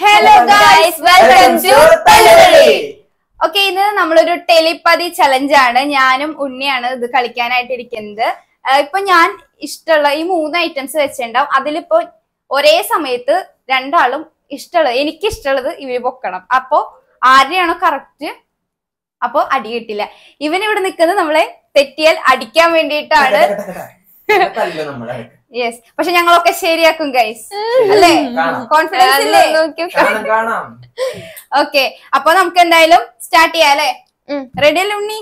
hello guys welcome to okay ഇന്ന് നമ്മളൊരു telepathy challenge ആണ് ഞാനും ഉണ്ണിയാണ് ഇത് കളിക്കാനായിട്ട് ഇരിക്കുന്നത് ഇപ്പൊ ഞാൻ ഇഷ്ടമുള്ള ഈ മൂന്ന് ഐറ്റംസ് വെച്ചിട്ടുണ്ടാവും അതിലിപ്പോ ഒരേ സമയത്ത് രണ്ടാളും ഇഷ്ടമുള്ളത് എനിക്ക് ഇഷ്ടമുള്ളത് ഇവ പൊക്കണം അപ്പോ ആരുടെയാണോ കറക്റ്റ് അപ്പോ അടി കിട്ടില്ല ഇവൻ ഇവിടെ നിൽക്കുന്നത് നമ്മളെ തെറ്റിയാൽ അടിക്കാൻ വേണ്ടിയിട്ടാണ് യെസ് പക്ഷെ ഞങ്ങളൊക്കെ ശരിയാക്കും ഗൈസ് അല്ലേ കോൺഫിഡൻസ് ഓക്കെ അപ്പൊ നമുക്ക് എന്തായാലും സ്റ്റാർട്ട് ചെയ്യാം അല്ലേ റെഡി അല്ലേ ഉണ്ണി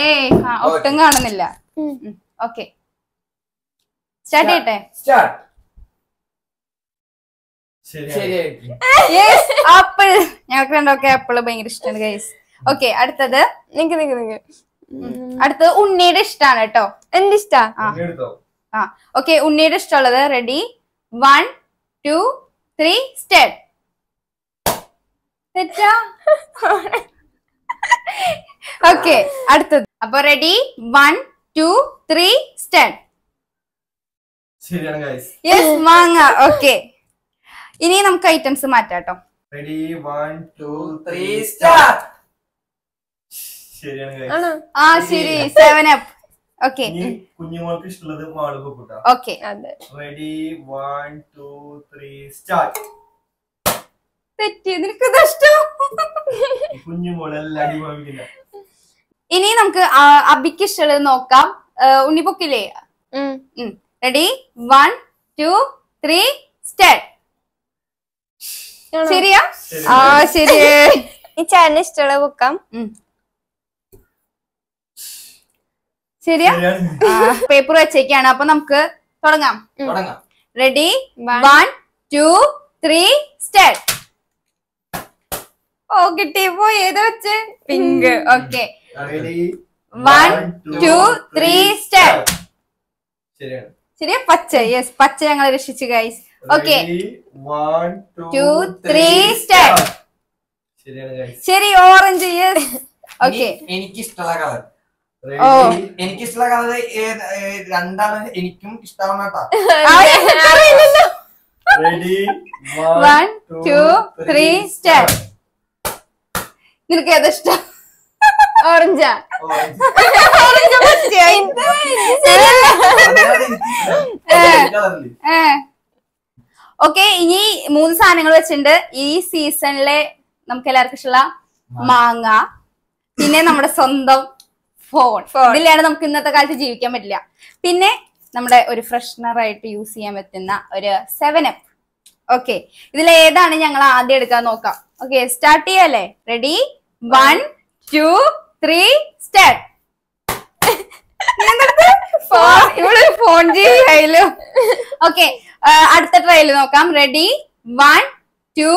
ഏ ഒട്ടും കാണുന്നില്ല ഓക്കെ സ്റ്റാർട്ട് ചെയ്യട്ടെ ആപ്പിൾ ഞങ്ങൾക്ക് രണ്ടൊക്കെ ആപ്പിള് ഭയങ്കര ഇഷ്ടമാണ് ഗൈസ് ഓക്കെ അടുത്തത് നിങ്ങക്ക് നിങ്ങക്ക് അടുത്തത് ഉണ്ണിയുടെ ഇഷ്ടമാണ് കേട്ടോ എന്റെ ഇഷ്ട ആ ഓക്കെ ഉണ്ണിയുടെ ഇഷ്ടമുള്ളത് ready one two three step തെറ്റാ ഓക്കെ അടുത്തത് അപ്പൊ ready one two three step yes മാങ്ങ ഓക്കെ ഇനി നമുക്ക് ഐറ്റംസ് മാറ്റാം കേട്ടോ ready one two three start ആണോ ആ ശരി സെവൻ അപ്പ് ഓക്കെ കുഞ്ഞുങ്ങൾക്ക് ഇഷ്ടമുള്ളത് മാള് കൂട്ടാ okay ready one two three start തെറ്റി നിനക്ക് കുഞ്ഞുമോളെല്ലാം ഇനി നമുക്ക് അബിക്ക് ഇഷ്ടമുള്ളത് നോക്കാം ഉണ്ണിപ്പൊക്കില്ലേ ready one two three start ശരിയാ ആ ശരി ചേട്ടന് ഇഷ്ടമുള്ള പൊക്കാം ശരിയാ പേപ്പർ വെച്ചേക്കാണ് അപ്പൊ നമുക്ക് തുടങ്ങാം ready one two three start ഓ കിട്ടിയപ്പോ ഏത് വെച്ച് pink okay one two three start ശരിയാ പച്ച യെസ് പച്ച ഞങ്ങൾ രക്ഷിച്ചു guys okay two three start ശരി ഓറഞ്ച് യെസ് ഓക്കെ എനിക്ക് ഇഷ്ടമുള്ള കളർ എനിക്കിഷ്ടമുള്ള കളർ രണ്ടാണ് എനിക്കും ഇഷ്ടമാണോട്ടാ വൺ ടു ത്രീ സ്റ്റാർ നിനക്ക് ഏതിഷ്ടം ഓറഞ്ചാ ഓറഞ്ച് ഓക്കെ ഇനി മൂന്ന് സാധനങ്ങൾ വെച്ചിട്ടുണ്ട് ഈ സീസണിലെ നമുക്ക് എല്ലാവർക്കും ഇഷ്ടമുള്ള മാങ്ങ പിന്നെ നമ്മുടെ സ്വന്തം ഫോൺ ഇതിലാണ് നമുക്ക് ഇന്നത്തെ കാലത്ത് ജീവിക്കാൻ പറ്റില്ല പിന്നെ നമ്മുടെ ഒരു ഫ്രഷ്നർ ആയിട്ട് യൂസ് ചെയ്യാൻ പറ്റുന്ന ഒരു സെവൻ അപ്പ് ഓക്കെ ഇതിൽ ഏതാണ് ഞങ്ങൾ ആദ്യം എടുക്കാൻ നോക്കാം ഓക്കെ സ്റ്റാർട്ട് ചെയ്യല്ലേ ready one two three start phone ചെയ്യായാലും ഓക്കെ അടുത്ത ട്രയൽ നോക്കാം ready one two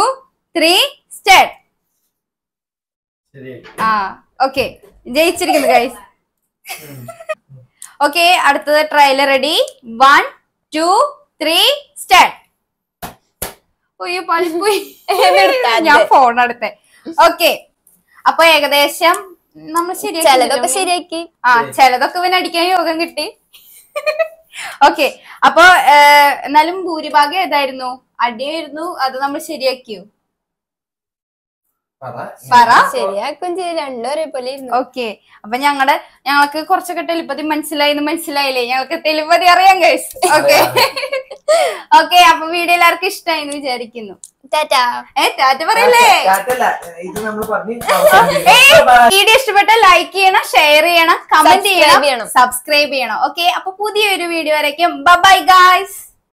three start ആ ഓക്കെ ജയിച്ചിരിക്കുന്നു ഗൈസ് ഓക്കെ അടുത്തത് trial ready one two three start ഞാൻ ഫോൺ അടുത്തെ ഓക്കെ അപ്പൊ ഏകദേശം നമ്മൾ ചിലതൊക്കെ ശരിയാക്കി ആ ചിലതൊക്കെ പിന്നെ അടിക്കാൻ യോഗം കിട്ടി ഓക്കെ അപ്പൊ എന്നാലും ഭൂരിഭാഗം ഏതായിരുന്നു അടിയായിരുന്നു അത് നമ്മൾ ശരിയാക്കിയോ ഓക്കെ അപ്പൊ ഞങ്ങടെ ഞങ്ങൾക്ക് കുറച്ചൊക്കെ ടെലിപ്പതി മനസ്സിലായി മനസ്സിലായില്ലേ ഞങ്ങൾക്ക് ടെലിപ്പതി അറിയാം ഗൈസ് ഓക്കെ ഓക്കെ അപ്പൊ വീഡിയോ എല്ലാവർക്കും ഇഷ്ടമായി വിചാരിക്കുന്നു വീഡിയോ ഇഷ്ടപ്പെട്ട ലൈക്ക് ചെയ്യണം ഷെയർ ചെയ്യണം കമന്റ് ചെയ്യണം സബ്സ്ക്രൈബ് ചെയ്യണം ഓക്കെ അപ്പൊ പുതിയൊരു വീഡിയോ വരയ്ക്കും ബൈ ഗായ്സ്